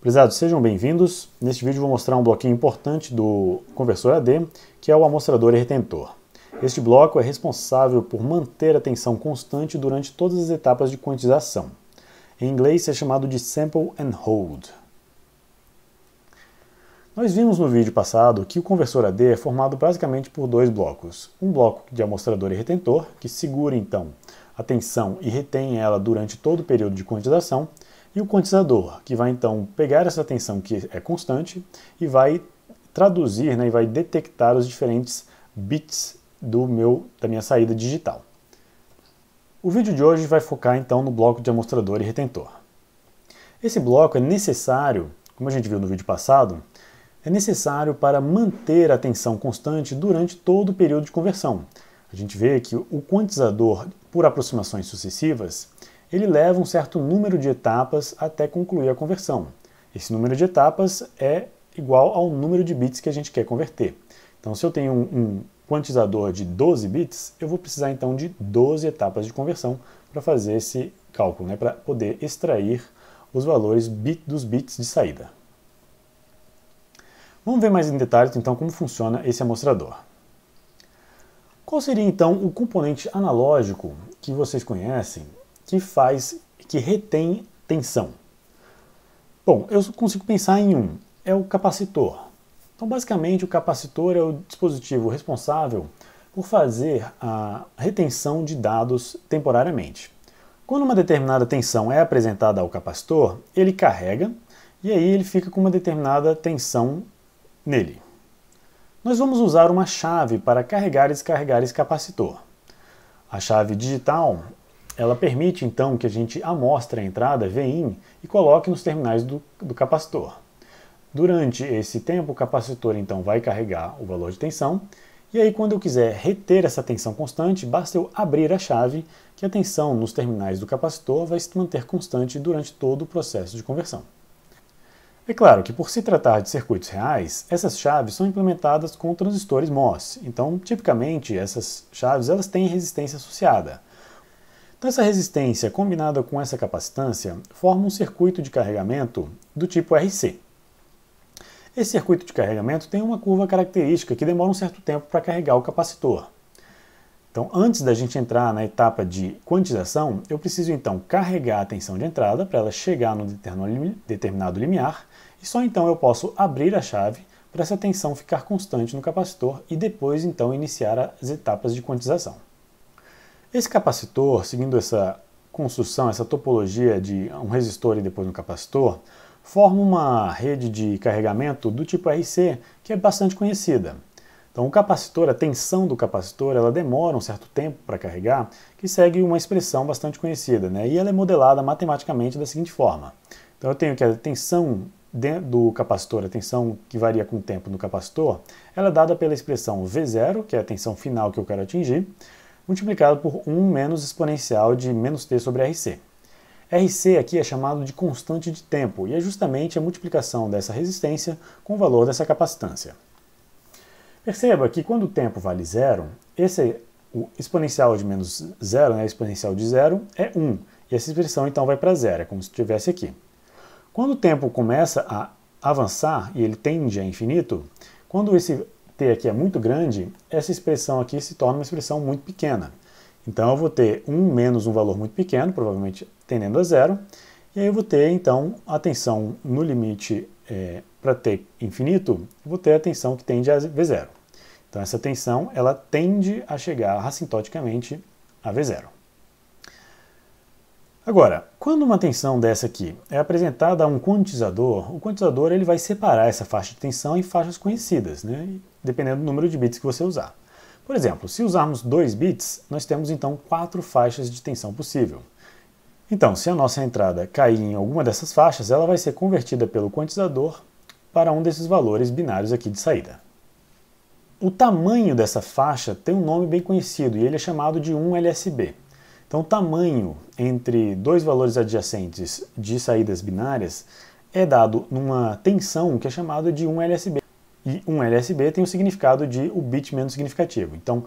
Prezados, sejam bem-vindos. Neste vídeo vou mostrar um bloquinho importante do conversor AD, que é o amostrador e retentor. Este bloco é responsável por manter a tensão constante durante todas as etapas de quantização. Em inglês é chamado de sample and hold. Nós vimos no vídeo passado que o conversor AD é formado basicamente por dois blocos. Um bloco de amostrador e retentor, que segura então a tensão e retém ela durante todo o período de quantização, e o quantizador, que vai então pegar essa tensão que é constante e vai traduzir né, e vai detectar os diferentes bits do meu, da minha saída digital. O vídeo de hoje vai focar então no bloco de amostrador e retentor. Esse bloco é necessário, como a gente viu no vídeo passado, é necessário para manter a tensão constante durante todo o período de conversão. A gente vê que o quantizador, por aproximações sucessivas, ele leva um certo número de etapas até concluir a conversão. Esse número de etapas é igual ao número de bits que a gente quer converter. Então, se eu tenho um, um quantizador de 12 bits, eu vou precisar então de 12 etapas de conversão para fazer esse cálculo, né, para poder extrair os valores bit, dos bits de saída. Vamos ver mais em detalhes então como funciona esse amostrador. Qual seria então o componente analógico que vocês conhecem que faz, que retém tensão? Bom, eu consigo pensar em um, é o capacitor. Então, basicamente, o capacitor é o dispositivo responsável por fazer a retenção de dados temporariamente. Quando uma determinada tensão é apresentada ao capacitor, ele carrega e aí ele fica com uma determinada tensão nele. Nós vamos usar uma chave para carregar e descarregar esse capacitor. A chave digital ela permite então que a gente amostre a entrada VIN e coloque nos terminais do, do capacitor. Durante esse tempo, o capacitor então vai carregar o valor de tensão, e aí quando eu quiser reter essa tensão constante, basta eu abrir a chave que a tensão nos terminais do capacitor vai se manter constante durante todo o processo de conversão. É claro que, por se tratar de circuitos reais, essas chaves são implementadas com transistores MOS. Então, tipicamente, essas chaves elas têm resistência associada. Então, essa resistência combinada com essa capacitância forma um circuito de carregamento do tipo RC. Esse circuito de carregamento tem uma curva característica que demora um certo tempo para carregar o capacitor. Então, antes da gente entrar na etapa de quantização, eu preciso então carregar a tensão de entrada para ela chegar no determinado limiar, e só então eu posso abrir a chave para essa tensão ficar constante no capacitor e depois então iniciar as etapas de quantização. Esse capacitor, seguindo essa construção, essa topologia de um resistor e depois um capacitor, forma uma rede de carregamento do tipo RC, que é bastante conhecida. Então, o capacitor, a tensão do capacitor, ela demora um certo tempo para carregar, que segue uma expressão bastante conhecida, né? E ela é modelada matematicamente da seguinte forma. Então, eu tenho que a tensão do capacitor, a tensão que varia com o tempo no capacitor, ela é dada pela expressão V0, que é a tensão final que eu quero atingir, multiplicado por 1 menos exponencial de menos t sobre RC. RC aqui é chamado de constante de tempo e é justamente a multiplicação dessa resistência com o valor dessa capacitância. Perceba que quando o tempo vale zero, esse o exponencial de menos zero, né, exponencial de zero, é 1, e essa expressão então vai para zero, é como se estivesse aqui. Quando o tempo começa a avançar e ele tende a infinito, quando esse t aqui é muito grande, essa expressão aqui se torna uma expressão muito pequena. Então eu vou ter 1 menos um valor muito pequeno, provavelmente tendendo a zero, e aí eu vou ter, então, a tensão no limite é, para t infinito, vou ter a tensão que tende a V0. Então essa tensão, ela tende a chegar assintoticamente a v zero. Agora, quando uma tensão dessa aqui é apresentada a um quantizador, o quantizador ele vai separar essa faixa de tensão em faixas conhecidas, né? dependendo do número de bits que você usar. Por exemplo, se usarmos 2 bits, nós temos então quatro faixas de tensão possível. Então, se a nossa entrada cair em alguma dessas faixas, ela vai ser convertida pelo quantizador para um desses valores binários aqui de saída. O tamanho dessa faixa tem um nome bem conhecido e ele é chamado de 1 LSB. Então, o tamanho entre dois valores adjacentes de saídas binárias é dado numa tensão que é chamada de 1LSB. E 1LSB tem o significado de o bit menos significativo. Então,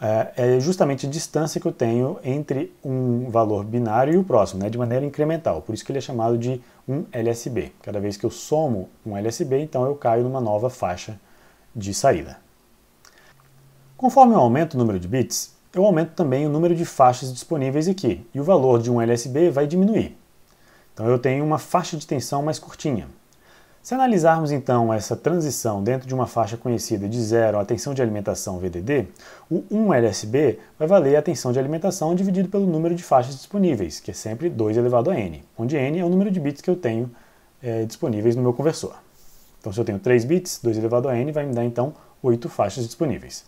é, é justamente a distância que eu tenho entre um valor binário e o próximo, né, de maneira incremental. Por isso que ele é chamado de 1LSB. Cada vez que eu somo um LSB, então eu caio numa nova faixa de saída. Conforme eu aumento o número de bits, eu aumento também o número de faixas disponíveis aqui e o valor de um LSB vai diminuir. Então eu tenho uma faixa de tensão mais curtinha. Se analisarmos então essa transição dentro de uma faixa conhecida de zero à tensão de alimentação VDD, o 1 LSB vai valer a tensão de alimentação dividido pelo número de faixas disponíveis, que é sempre 2 elevado a n, onde n é o número de bits que eu tenho é, disponíveis no meu conversor. Então se eu tenho 3 bits, 2 elevado a n vai me dar então 8 faixas disponíveis.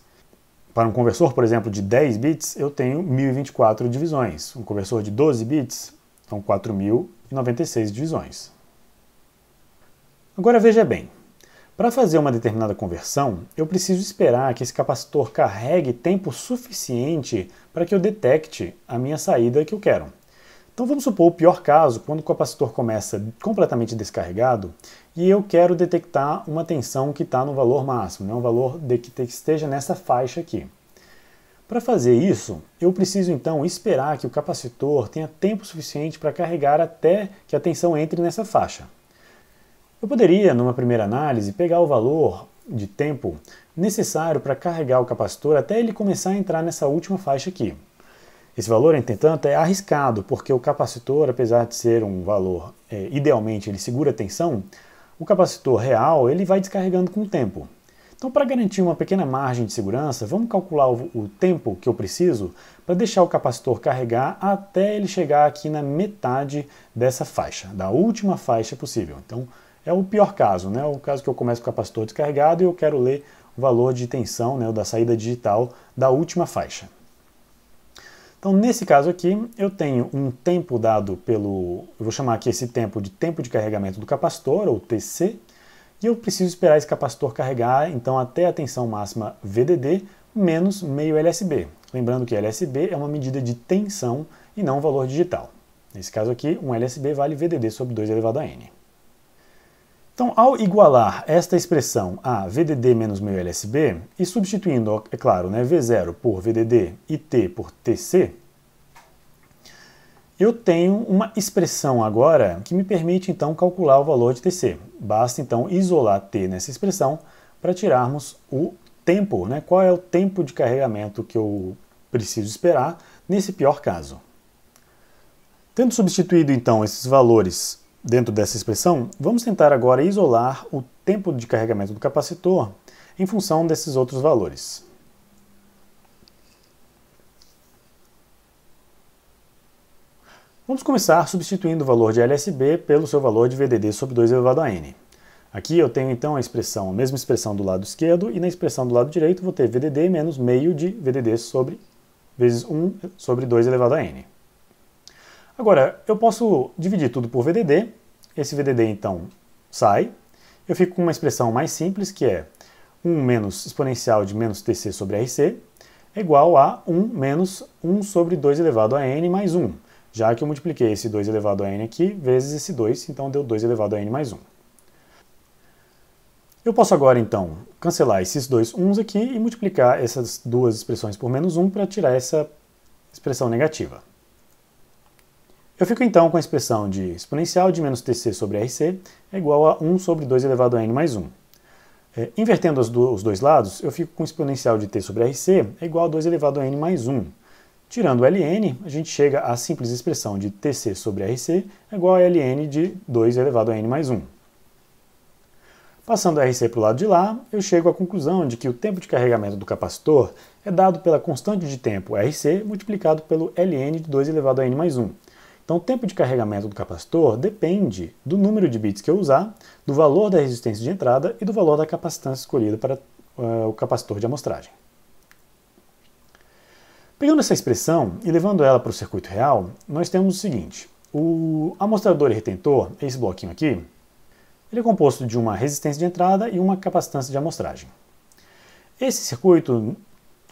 Para um conversor, por exemplo, de 10 bits, eu tenho 1024 divisões. Um conversor de 12 bits, são então 4096 divisões. Agora veja bem. Para fazer uma determinada conversão, eu preciso esperar que esse capacitor carregue tempo suficiente para que eu detecte a minha saída que eu quero. Então vamos supor o pior caso, quando o capacitor começa completamente descarregado e eu quero detectar uma tensão que está no valor máximo, né? um valor de que esteja nessa faixa aqui. Para fazer isso, eu preciso então esperar que o capacitor tenha tempo suficiente para carregar até que a tensão entre nessa faixa. Eu poderia, numa primeira análise, pegar o valor de tempo necessário para carregar o capacitor até ele começar a entrar nessa última faixa aqui. Esse valor, entretanto, é arriscado, porque o capacitor, apesar de ser um valor, é, idealmente ele segura a tensão, o capacitor real ele vai descarregando com o tempo. Então, para garantir uma pequena margem de segurança, vamos calcular o, tempo que eu preciso para deixar o capacitor carregar até ele chegar aqui na metade dessa faixa, da última faixa possível. Então, é o pior caso, né? o caso que eu começo com o capacitor descarregado e eu quero ler o valor de tensão né, da saída digital da última faixa. Então, nesse caso aqui, eu tenho um tempo dado pelo... Eu vou chamar aqui esse tempo de tempo de carregamento do capacitor, ou TC, e eu preciso esperar esse capacitor carregar, então, até a tensão máxima VDD, menos meio LSB. Lembrando que LSB é uma medida de tensão e não um valor digital. Nesse caso aqui, um LSB vale VDD sobre 2 elevado a N. Então, ao igualar esta expressão a VDD menos meio LSB e substituindo, é claro, né, V0 por VDD e T por TC, eu tenho uma expressão agora que me permite, então, calcular o valor de TC. Basta, então, isolar T nessa expressão para tirarmos o tempo, né? qual é o tempo de carregamento que eu preciso esperar nesse pior caso. Tendo substituído, então, esses valores Dentro dessa expressão, vamos tentar agora isolar o tempo de carregamento do capacitor em função desses outros valores. Vamos começar substituindo o valor de LSB pelo seu valor de VDD sobre 2 elevado a n. Aqui eu tenho então a expressão, a mesma expressão do lado esquerdo, e na expressão do lado direito vou ter VDD menos meio de VDD sobre, vezes 1 sobre 2 elevado a n. Agora, eu posso dividir tudo por VDD, esse VDD então sai, eu fico com uma expressão mais simples que é 1 menos exponencial de menos tc sobre rc é igual a 1 menos 1 sobre 2 elevado a n mais 1, já que eu multipliquei esse 2 elevado a n aqui vezes esse 2, então deu 2 elevado a n mais 1. Eu posso agora, então, cancelar esses dois uns aqui e multiplicar essas duas expressões por menos 1 para tirar essa expressão negativa. Eu fico então com a expressão de exponencial de menos tc sobre rc é igual a 1 sobre 2 elevado a n mais 1. É, invertendo do, os dois lados, eu fico com exponencial de t sobre rc é igual a 2 elevado a n mais 1. Tirando ln, a gente chega à simples expressão de tc sobre rc é igual a ln de 2 elevado a n mais 1. Passando rc para o lado de lá, eu chego à conclusão de que o tempo de carregamento do capacitor é dado pela constante de tempo rc multiplicado pelo ln de 2 elevado a n mais 1 então, o tempo de carregamento do capacitor depende do número de bits que eu usar, do valor da resistência de entrada e do valor da capacitância escolhida para uh, o capacitor de amostragem. Pegando essa expressão e levando ela para o circuito real, nós temos o seguinte. O amostrador e retentor, esse bloquinho aqui, ele é composto de uma resistência de entrada e uma capacitância de amostragem. Esse circuito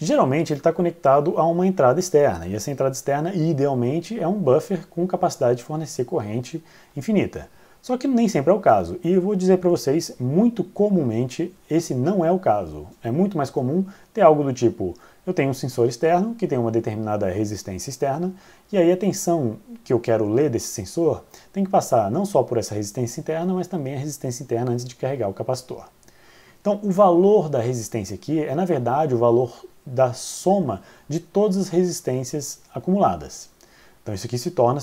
geralmente ele está conectado a uma entrada externa, e essa entrada externa, idealmente, é um buffer com capacidade de fornecer corrente infinita. Só que nem sempre é o caso, e eu vou dizer para vocês, muito comumente, esse não é o caso. É muito mais comum ter algo do tipo, eu tenho um sensor externo que tem uma determinada resistência externa, e aí a tensão que eu quero ler desse sensor tem que passar não só por essa resistência interna, mas também a resistência interna antes de carregar o capacitor. Então, o valor da resistência aqui é, na verdade, o valor da soma de todas as resistências acumuladas. Então isso aqui se torna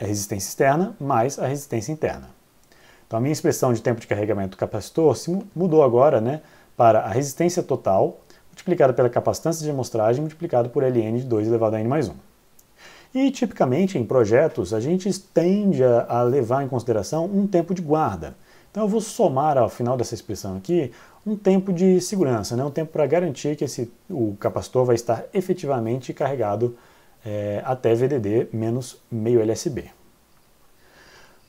a resistência externa mais a resistência interna. Então a minha expressão de tempo de carregamento do capacitor se mudou agora né, para a resistência total multiplicada pela capacitância de amostragem multiplicada por ln de 2 elevado a n mais 1. E tipicamente em projetos a gente tende a levar em consideração um tempo de guarda, então eu vou somar ao final dessa expressão aqui um tempo de segurança, né? um tempo para garantir que esse, o capacitor vai estar efetivamente carregado é, até VDD menos meio LSB.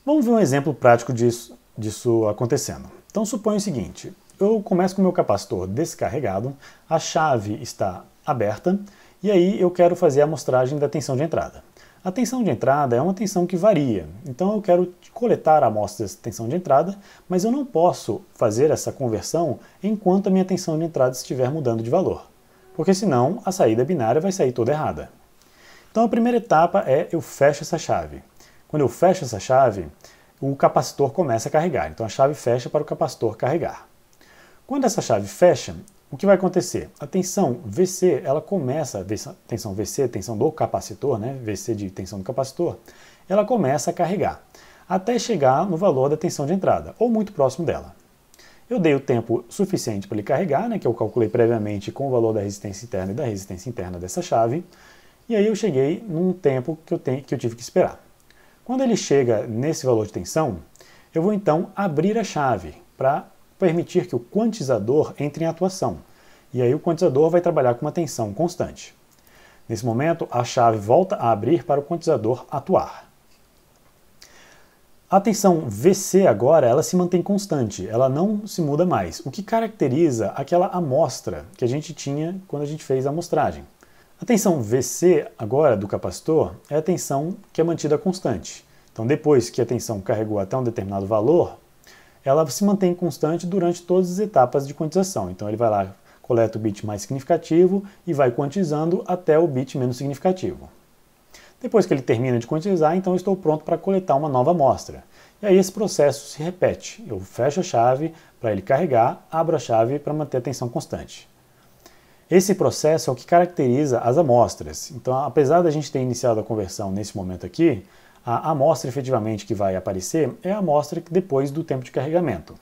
Vamos ver um exemplo prático disso, disso acontecendo. Então suponha o seguinte, eu começo com o meu capacitor descarregado, a chave está aberta e aí eu quero fazer a amostragem da tensão de entrada. A tensão de entrada é uma tensão que varia, então eu quero coletar a amostra dessa tensão de entrada, mas eu não posso fazer essa conversão enquanto a minha tensão de entrada estiver mudando de valor, porque senão a saída binária vai sair toda errada. Então a primeira etapa é eu fecho essa chave. Quando eu fecho essa chave, o capacitor começa a carregar, então a chave fecha para o capacitor carregar. Quando essa chave fecha, o que vai acontecer? A tensão VC, ela começa, tensão VC, tensão do capacitor, né? VC de tensão do capacitor, ela começa a carregar até chegar no valor da tensão de entrada, ou muito próximo dela. Eu dei o tempo suficiente para ele carregar, né, que eu calculei previamente com o valor da resistência interna e da resistência interna dessa chave, e aí eu cheguei num tempo que eu, tenho, que eu tive que esperar. Quando ele chega nesse valor de tensão, eu vou então abrir a chave para permitir que o quantizador entre em atuação. E aí o quantizador vai trabalhar com uma tensão constante. Nesse momento, a chave volta a abrir para o quantizador atuar. A tensão VC agora, ela se mantém constante, ela não se muda mais, o que caracteriza aquela amostra que a gente tinha quando a gente fez a amostragem. A tensão VC agora do capacitor é a tensão que é mantida constante. Então depois que a tensão carregou até um determinado valor, ela se mantém constante durante todas as etapas de quantização. Então ele vai lá, coleta o bit mais significativo e vai quantizando até o bit menos significativo. Depois que ele termina de quantizar, então estou pronto para coletar uma nova amostra. E aí esse processo se repete. Eu fecho a chave para ele carregar, abro a chave para manter a tensão constante. Esse processo é o que caracteriza as amostras. Então, apesar da gente ter iniciado a conversão nesse momento aqui, a amostra efetivamente que vai aparecer é a amostra depois do tempo de carregamento.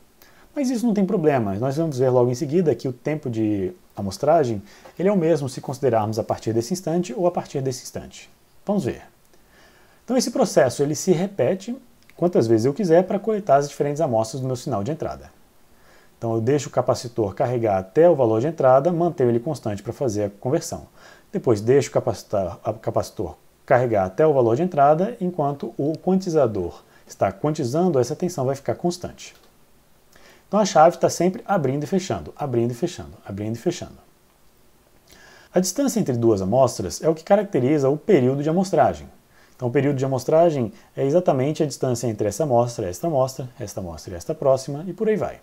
Mas isso não tem problema, nós vamos ver logo em seguida que o tempo de amostragem ele é o mesmo se considerarmos a partir desse instante ou a partir desse instante. Vamos ver. Então esse processo ele se repete quantas vezes eu quiser para coletar as diferentes amostras do meu sinal de entrada. Então eu deixo o capacitor carregar até o valor de entrada, mantenho ele constante para fazer a conversão. Depois deixo o capacitor, o capacitor carregar até o valor de entrada, enquanto o quantizador está quantizando, essa tensão vai ficar constante. Então a chave está sempre abrindo e fechando, abrindo e fechando, abrindo e fechando. A distância entre duas amostras é o que caracteriza o período de amostragem. Então, o período de amostragem é exatamente a distância entre essa amostra, esta amostra, esta amostra e esta próxima, e por aí vai.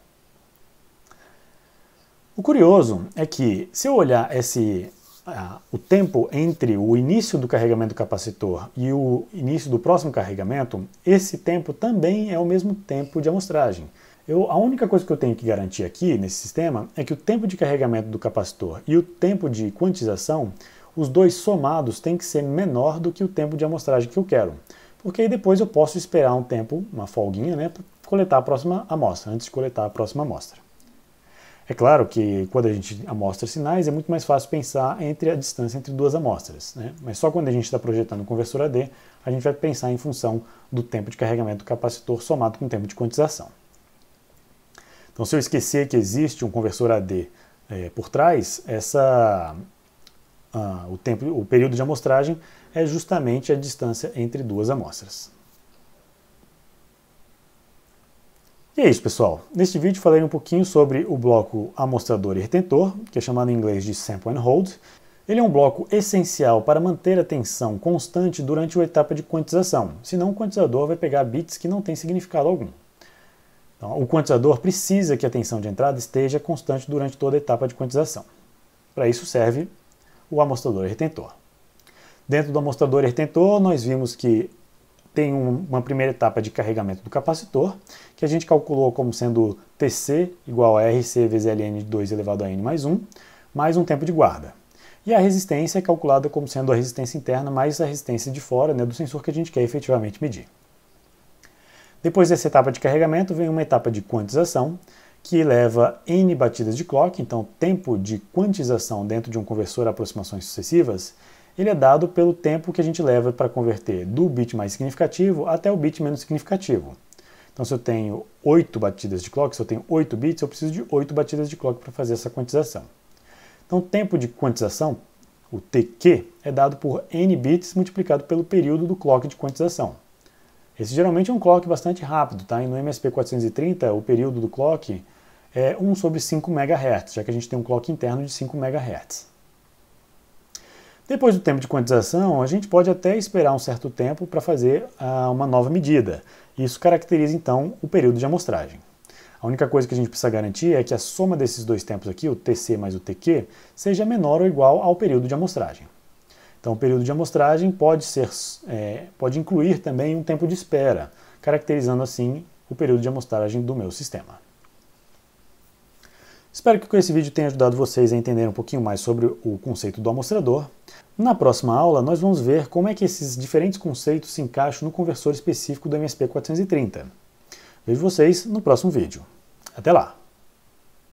O curioso é que, se eu olhar esse ah, o tempo entre o início do carregamento do capacitor e o início do próximo carregamento, esse tempo também é o mesmo tempo de amostragem. Eu, a única coisa que eu tenho que garantir aqui nesse sistema é que o tempo de carregamento do capacitor e o tempo de quantização, os dois somados, tem que ser menor do que o tempo de amostragem que eu quero. Porque aí depois eu posso esperar um tempo, uma folguinha, né, para coletar a próxima amostra, antes de coletar a próxima amostra. É claro que quando a gente amostra sinais é muito mais fácil pensar entre a distância entre duas amostras, né? mas só quando a gente está projetando o conversor AD a gente vai pensar em função do tempo de carregamento do capacitor somado com o tempo de quantização. Então, se eu esquecer que existe um conversor AD é, eh, por trás, essa, ah, o, tempo, o período de amostragem é justamente a distância entre duas amostras. E é isso, pessoal. Neste vídeo falei um pouquinho sobre o bloco amostrador e retentor, que é chamado em inglês de sample and hold. Ele é um bloco essencial para manter a tensão constante durante a etapa de quantização, senão o quantizador vai pegar bits que não têm significado algum. Então, o quantizador precisa que a tensão de entrada esteja constante durante toda a etapa de quantização. Para isso serve o amostrador e retentor. Dentro do amostrador e retentor, nós vimos que tem um, uma primeira etapa de carregamento do capacitor, que a gente calculou como sendo TC igual a RC vezes LN 2 elevado a N mais 1, mais um tempo de guarda. E a resistência é calculada como sendo a resistência interna mais a resistência de fora né, do sensor que a gente quer efetivamente medir. Depois dessa etapa de carregamento vem uma etapa de quantização, que leva n batidas de clock, então tempo de quantização dentro de um conversor a aproximações sucessivas, ele é dado pelo tempo que a gente leva para converter do bit mais significativo até o bit menos significativo. Então, se eu tenho 8 batidas de clock, se eu tenho 8 bits, eu preciso de 8 batidas de clock para fazer essa quantização. Então, o tempo de quantização, o TQ, é dado por n bits multiplicado pelo período do clock de quantização. Esse geralmente é um clock bastante rápido, tá? E no MSP430, o período do clock é 1 sobre 5 MHz, já que a gente tem um clock interno de 5 MHz. Depois do tempo de quantização, a gente pode até esperar um certo tempo para fazer ah, uma nova medida. Isso caracteriza então o período de amostragem. A única coisa que a gente precisa garantir é que a soma desses dois tempos aqui, o TC mais o TQ, seja menor ou igual ao período de amostragem. Então, o período de amostragem pode, ser, é, pode incluir também um tempo de espera, caracterizando assim o período de amostragem do meu sistema. Espero que com esse vídeo tenha ajudado vocês a entender um pouquinho mais sobre o conceito do amostrador. Na próxima aula, nós vamos ver como é que esses diferentes conceitos se encaixam no conversor específico do MSP430. Vejo vocês no próximo vídeo. Até lá!